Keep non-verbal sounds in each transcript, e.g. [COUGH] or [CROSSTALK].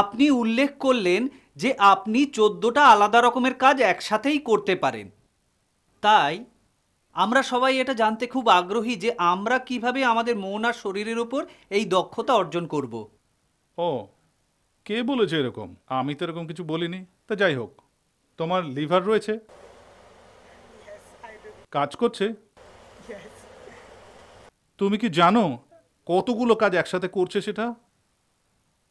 আপনি উল্লেখ করলেন যে আপনি চোদ্দোটা আলাদা রকমের কাজ একসাথেই করতে পারেন তাই আমরা সবাই এটা জানতে খুব আগ্রহী যে আমরা কিভাবে আমাদের মন আর শরীরের উপর এই দক্ষতা অর্জন করব ও কে বলেছে এরকম আমি তো এরকম কিছু বলিনি তা যাই হোক তোমার লিভার রয়েছে কাজ করছে তুমি কি জানো কতগুলো কাজ একসাথে করছে সেটা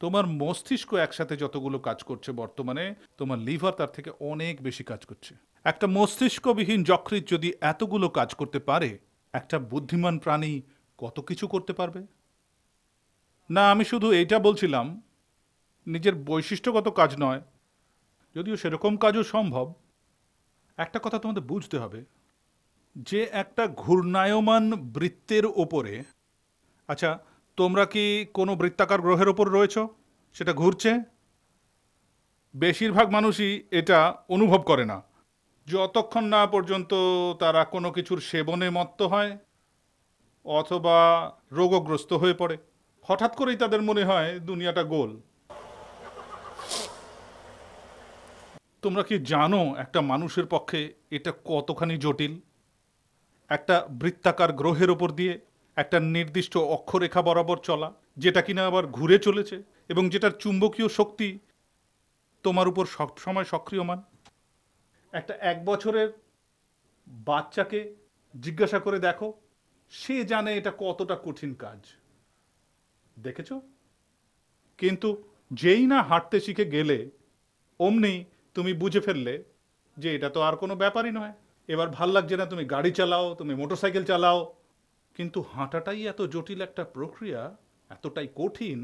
তোমার মস্তিষ্ক একসাথে যতগুলো কাজ করছে বর্তমানে তোমার লিভার তার থেকে অনেক বেশি কাজ করছে একটা মস্তিষ্কবিহীন যকৃত যদি এতগুলো কাজ করতে পারে একটা বুদ্ধিমান প্রাণী কত কিছু করতে পারবে না আমি শুধু এইটা বলছিলাম নিজের বৈশিষ্ট্যগত কাজ নয় যদিও সেরকম কাজও সম্ভব একটা কথা তোমাদের বুঝতে হবে যে একটা ঘূর্ণায়মান বৃত্তের ওপরে আচ্ছা তোমরা কি কোনো বৃত্তাকার গ্রহের ওপর রয়েছো সেটা ঘুরছে বেশিরভাগ মানুষই এটা অনুভব করে না যতক্ষণ না পর্যন্ত তারা কোনো কিছুর সেবনে মত্ত হয় অথবা রোগগ্রস্ত হয়ে পড়ে হঠাৎ করেই তাদের মনে হয় দুনিয়াটা গোল তোমরা কি জানো একটা মানুষের পক্ষে এটা কতখানি জটিল একটা বৃত্তাকার গ্রহের ওপর দিয়ে একটা নির্দিষ্ট অক্ষরেখা বরাবর চলা যেটা কিনা আবার ঘুরে চলেছে এবং যেটার চুম্বকীয় শক্তি তোমার উপর সবসময় সক্রিয়মান একটা এক বছরের বাচ্চাকে জিজ্ঞাসা করে দেখো সে জানে এটা কতটা কঠিন কাজ দেখেছ কিন্তু যেই না হাঁটতে শিখে গেলে অমনি তুমি বুঝে ফেললে যে এটা তো আর কোনো ব্যাপারই নয় এবার ভাল লাগছে না তুমি গাড়ি চালাও তুমি মোটরসাইকেল চালাও কিন্তু হাঁটাটাই এত জটিল একটা প্রক্রিয়া এতটাই কঠিন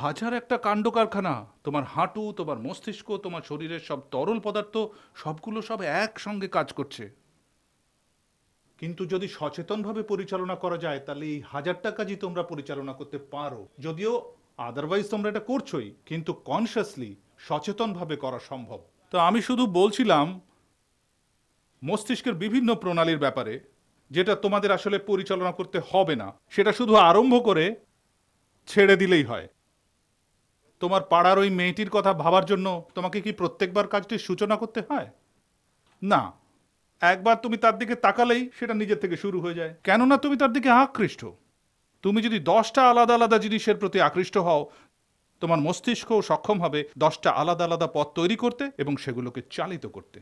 হাজার একটা কাণ্ড কারখানা তোমার হাঁটু তোমার মস্তিষ্ক তোমার শরীরের সব তরল পদার্থ সবগুলো সব একসঙ্গে কাজ করছে কিন্তু যদি সচেতনভাবে পরিচালনা করা যায় তাহলে এই হাজারটা কাজই তোমরা পরিচালনা করতে পারো যদিও আদারওয়াইজ তোমরা এটা করছোই কিন্তু কনসিয়াসলি সচেতনভাবে করা সম্ভব তো আমি শুধু বলছিলাম মস্তিষ্কের বিভিন্ন প্রণালীর ব্যাপারে যেটা তোমাদের আসলে পরিচালনা করতে হবে না সেটা শুধু আরম্ভ করে ছেড়ে দিলেই হয় তোমার পাড়ার ওই মেয়েটির কথা ভাবার জন্য তোমাকে কি প্রত্যেকবার কাজটির সূচনা করতে হয় না একবার তুমি তার দিকে তাকালেই সেটা নিজের থেকে শুরু হয়ে যায় কেননা তুমি তার দিকে আকৃষ্ট তুমি যদি দশটা আলাদা আলাদা জিনিসের প্রতি আকৃষ্ট হও তোমার মস্তিষ্ক সক্ষম হবে দশটা আলাদা আলাদা পথ তৈরি করতে এবং সেগুলোকে চালিত করতে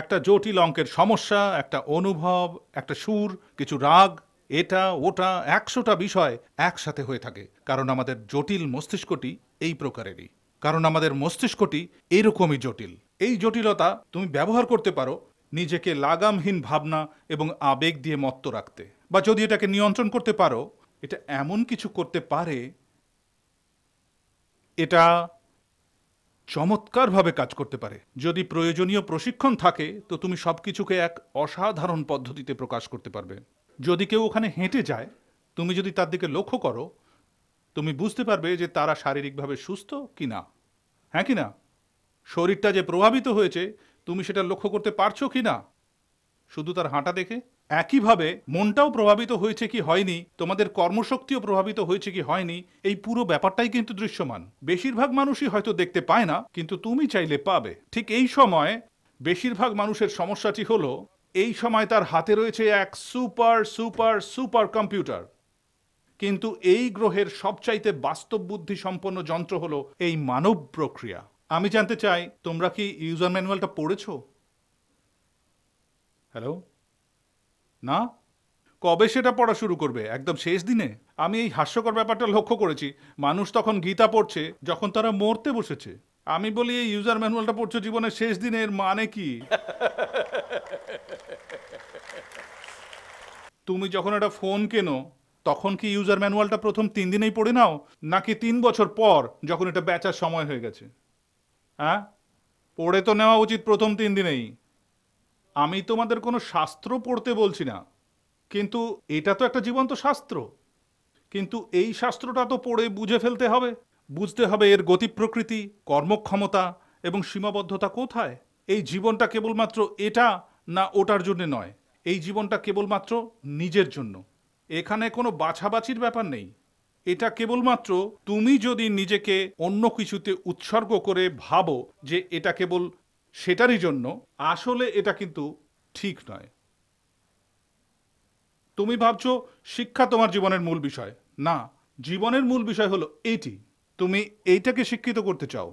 একটা জটিল অঙ্কের সমস্যা একটা অনুভব একটা সুর কিছু রাগ এটা ওটা একশোটা বিষয় একসাথে হয়ে থাকে কারণ আমাদের জটিল মস্তিষ্কটি এই প্রকারেরই কারণ আমাদের মস্তিষ্কটি এইরকমই জটিল এই জটিলতা তুমি ব্যবহার করতে পারো নিজেকে লাগামহীন ভাবনা এবং আবেগ দিয়ে মত্ত রাখতে বা যদি এটাকে নিয়ন্ত্রণ করতে পারো এটা এমন কিছু করতে পারে এটা চমৎকারভাবে কাজ করতে পারে যদি প্রয়োজনীয় প্রশিক্ষণ থাকে তো তুমি সব কিছুকে এক অসাধারণ পদ্ধতিতে প্রকাশ করতে পারবে যদি কেউ ওখানে হেঁটে যায় তুমি যদি তার দিকে লক্ষ্য করো তুমি বুঝতে পারবে যে তারা শারীরিকভাবে সুস্থ কি না হ্যাঁ কি না শরীরটা যে প্রভাবিত হয়েছে তুমি সেটা লক্ষ্য করতে পারছো কি না শুধু তার হাঁটা দেখে একইভাবে মনটাও প্রভাবিত হয়েছে কি হয়নি তোমাদের কর্মশক্তিও প্রভাবিত হয়েছে কি হয়নি এই পুরো ব্যাপারটাই কিন্তু দৃশ্যমান বেশিরভাগ মানুষই হয়তো দেখতে পায় না কিন্তু তুমি চাইলে পাবে ঠিক এই সময় বেশিরভাগ মানুষের সমস্যাটি হলো এই সময় তার হাতে রয়েছে এক সুপার সুপার সুপার কম্পিউটার কিন্তু এই গ্রহের সবচাইতে বাস্তব বুদ্ধি সম্পন্ন যন্ত্র হল এই মানব প্রক্রিয়া আমি জানতে চাই তোমরা কি ইউজার ম্যানুয়ালটা পড়েছো হ্যালো না কবে সেটা পড়া শুরু করবে একদম শেষ দিনে আমি এই হাস্যকর ব্যাপারটা লক্ষ্য করেছি মানুষ তখন গীতা পড়ছে যখন তারা মরতে বসেছে আমি বলি এই ইউজার ম্যানুয়ালটা পড়ছো জীবনের শেষ দিনের মানে কি [LAUGHS] তুমি যখন একটা ফোন কেনো তখন কি ইউজার ম্যানুয়ালটা প্রথম তিন দিনেই পড়ে নাও নাকি তিন বছর পর যখন এটা বেচার সময় হয়ে গেছে হ্যাঁ পড়ে তো নেওয়া উচিত প্রথম তিন দিনেই আমি তোমাদের কোনো শাস্ত্র পড়তে বলছি না কিন্তু এটা তো একটা জীবন্ত শাস্ত্র কিন্তু এই শাস্ত্রটা তো পড়ে বুঝে ফেলতে হবে বুঝতে হবে এর গতি প্রকৃতি কর্মক্ষমতা এবং সীমাবদ্ধতা কোথায় এই জীবনটা কেবলমাত্র এটা না ওটার জন্য নয় এই জীবনটা কেবলমাত্র নিজের জন্য এখানে কোনো বাছাবাছির ব্যাপার নেই এটা কেবলমাত্র তুমি যদি নিজেকে অন্য কিছুতে উৎসর্গ করে ভাবো যে এটা কেবল সেটারই জন্য আসলে এটা কিন্তু ঠিক নয় তুমি ভাবছো শিক্ষা তোমার জীবনের মূল বিষয় না জীবনের মূল বিষয় হলো এইটি তুমি এইটাকে শিক্ষিত করতে চাও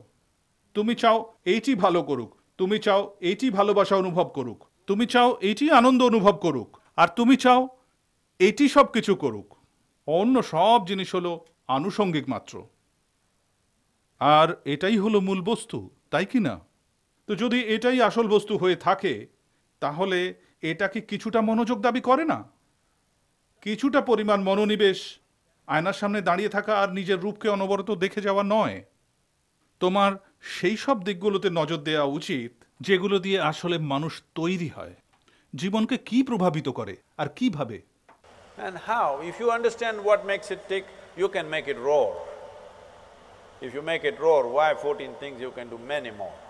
তুমি চাও এইটি ভালো করুক তুমি চাও এইটি ভালোবাসা অনুভব করুক তুমি চাও এটি আনন্দ অনুভব করুক আর তুমি চাও এটি সব কিছু করুক অন্য সব জিনিস হলো আনুষঙ্গিক মাত্র আর এটাই হলো মূল বস্তু তাই কি না তো যদি এটাই আসল বস্তু হয়ে থাকে তাহলে এটা কি কিছুটা মনোযোগ দাবি করে না কিছুটা পরিমাণ মনোনিবেশ আয়নার সামনে দাঁড়িয়ে থাকা আর নিজের রূপকে অনবরত দেখে যাওয়া নয় তোমার সেই সব দিকগুলোতে নজর দেওয়া উচিত যেগুলো দিয়ে আসলে মানুষ তৈরি হয় জীবনকে কি প্রভাবিত করে আর কিভাবে And how? If you understand what makes it tick, you can make it roar. If you make it roar, why 14 things you can do many more.